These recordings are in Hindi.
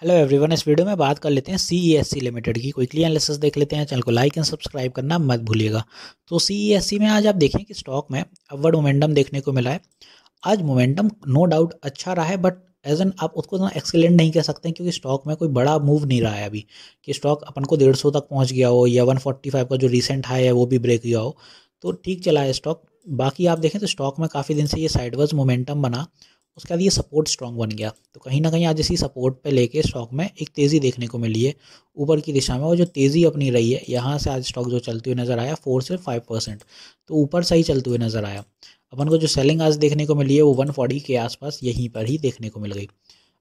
हेलो एवरीवन इस वीडियो में बात कर लेते हैं C E S C limited की क्विकली एनालिसिस देख लेते हैं चैनल को लाइक एंड सब्सक्राइब करना मत भूलिएगा तो सी ई एस सी में आज आप देखें कि स्टॉक में अपवर्ड मोमेंटम देखने को मिला है आज मोमेंटम नो डाउट अच्छा रहा है बट एज एन आप उसको इतना एक्सेलेंट नहीं कह सकते क्योंकि स्टॉक में कोई बड़ा मूव नहीं रहा है अभी कि स्टॉक अपन को डेढ़ सौ तक पहुंच गया हो या वन फोर्टी फाइव का जो रिसेंट हाई है वो भी ब्रेक गया हो तो ठीक चला है स्टॉक बाकी आप देखें तो स्टॉक में काफ़ी दिन से ये साइडवर्स मोमेंटम बना उसके बाद ये सपोर्ट स्ट्रॉन्ग बन गया तो कहीं ना कहीं आज इसी सपोर्ट पे लेके स्टॉक में एक तेज़ी देखने को मिली है ऊपर की दिशा में और जो तेज़ी अपनी रही है यहाँ से आज स्टॉक जो चलते हुए नज़र आया फोर से फाइव परसेंट तो ऊपर से ही चलते हुए नज़र आया अपन को जो सेलिंग आज देखने को मिली है वो वन फोर्टी के आसपास यहीं पर ही देखने को मिल गई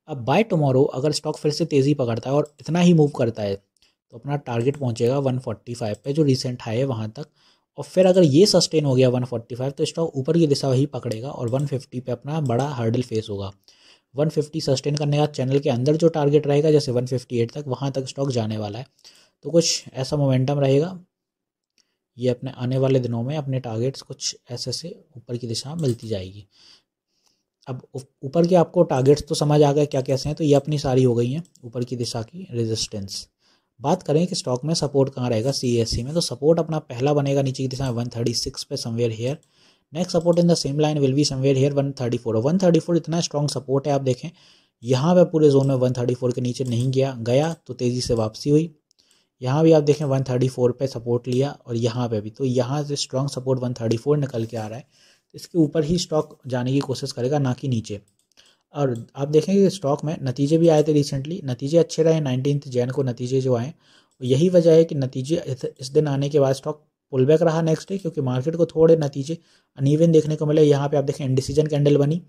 अब बाय टमोरो अगर स्टॉक फिर से तेज़ी पकड़ता है और इतना ही मूव करता है तो अपना टारगेट पहुँचेगा वन फोर्टी फाइव पर जो रिसेंट हाई है वहाँ तक और फिर अगर ये सस्टेन हो गया 145 तो स्टॉक ऊपर की दिशा ही पकड़ेगा और 150 पे अपना बड़ा हर्डल फेस होगा 150 सस्टेन करने का चैनल के अंदर जो टारगेट रहेगा जैसे 158 तक वहाँ तक स्टॉक जाने वाला है तो कुछ ऐसा मोमेंटम रहेगा ये अपने आने वाले दिनों में अपने टारगेट्स कुछ ऐसे से ऊपर की दिशा मिलती जाएगी अब ऊपर के आपको टारगेट्स तो समझ आ गए क्या कैसे हैं तो ये अपनी सारी हो गई हैं ऊपर की दिशा की रेजिस्टेंस बात करें कि स्टॉक में सपोर्ट कहाँ रहेगा सी e में तो सपोर्ट अपना पहला बनेगा नीचे की दिशा में वन थर्टी सिक्स पे somewhere here next support in the same line will be somewhere here one thirty four one thirty four इतना स्ट्रॉन्ग सपोर्ट है आप देखें यहाँ पे पूरे जोन में वन थर्टी फोर के नीचे नहीं गया गया तो तेज़ी से वापसी हुई यहाँ भी आप देखें वन थर्टी फोर पर सपोर्ट लिया और यहाँ पर भी तो यहाँ से strong support one thirty four निकल के आ रहा है तो इसके ऊपर ही स्टॉक जाने की कोशिश करेगा ना कि नीचे और आप देखेंगे कि स्टॉक में नतीजे भी आए थे रिसेंटली नतीजे अच्छे रहे नाइनटीन जैन को नतीजे जो आए यही वजह है कि नतीजे इस दिन आने के बाद स्टॉक पुल बैक रहा नेक्स्ट डे क्योंकि मार्केट को थोड़े नतीजे अनइवन देखने को मिले यहाँ पे आप देखें इंडिसीजन कैंडल बनी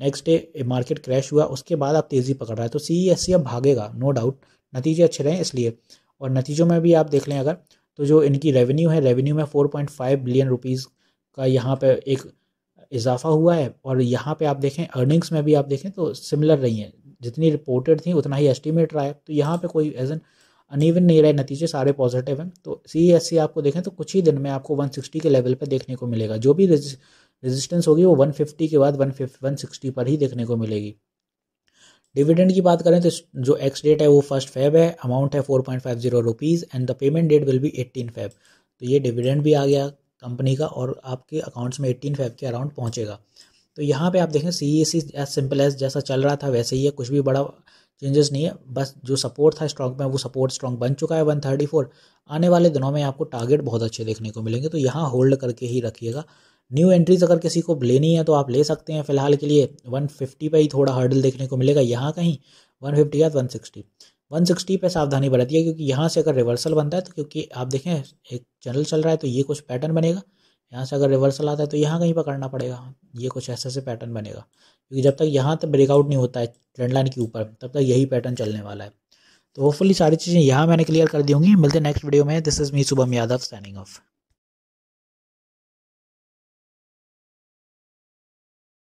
नेक्स्ट डे मार्केट क्रैश हुआ उसके बाद आप तेज़ी पकड़ रहा है तो सी एस सी अब भागेगा नो डाउट नतीजे अच्छे रहे इसलिए और नतीजों में भी आप देख लें अगर तो जो इनकी रेवेन्यू है रेवेन्यू में फाइव बिलियन रुपीज़ का यहाँ पर एक इजाफा हुआ है और यहाँ पे आप देखें अर्निंग्स में भी आप देखें तो सिमिलर रही हैं जितनी रिपोर्टेड थी उतना ही एस्टिमेट रहा है तो यहाँ पे कोई एज एन अनइवन नहीं रहे नतीजे सारे पॉजिटिव हैं तो सी एस सी आपको देखें तो कुछ ही दिन में आपको सिक्सटी के लेवल पर देखने को मिलेगा जो भी रेजिस्टेंस होगी वो फिफ्टी के बाद वन सिक्सटी पर ही देखने को मिलेगी डिविडेंड की बात करें तो जो एक्स डेट है वो फर्स्ट फेब है अमाउंट है four point five zero rupees and the payment date will be eighteen Feb तो ये डिविडेंड भी आ गया कंपनी का और आपके अकाउंट्स में एट्टीन फाइव के अराउंड पहुँचेगा तो यहाँ पे आप देखें C E C as simple as जैसा चल रहा था वैसे ही है कुछ भी बड़ा चेंजेस नहीं है बस जो सपोर्ट था स्ट्रॉन्ग में वो सपोर्ट स्ट्रॉन्ग बन चुका है वन थर्टी फोर आने वाले दिनों में आपको टारगेट बहुत अच्छे देखने को मिलेंगे तो यहाँ होल्ड करके ही रखिएगा न्यू एंट्रीज अगर किसी को लेनी है तो आप ले सकते हैं फिलहाल के लिए वन फिफ्टी पर ही थोड़ा हर्डल देखने को मिलेगा यहाँ कहीं वन फिफ्टी या वन सिक्सटी सिक्सटी पे सावधानी बरतिए क्योंकि यहाँ से अगर रिवर्सल बनता है तो क्योंकि आप देखें एक चैनल चल रहा है तो ये कुछ पैटर्न बनेगा यहाँ से अगर रिवर्सल आता है तो यहाँ कहीं पकड़ना पड़ेगा ये कुछ ऐसे से पैटर्न बनेगा क्योंकि जब तक यहाँ तक ब्रेकआउट नहीं होता है ट्रेंड लाइन के ऊपर तब तक यही पैटर्न चलने वाला है तो होपफुली सारी चीज़ें यहाँ मैंने क्लियर कर दी होंगी मिलते नेक्स्ट वीडियो में this is me Shubham Yadav signing of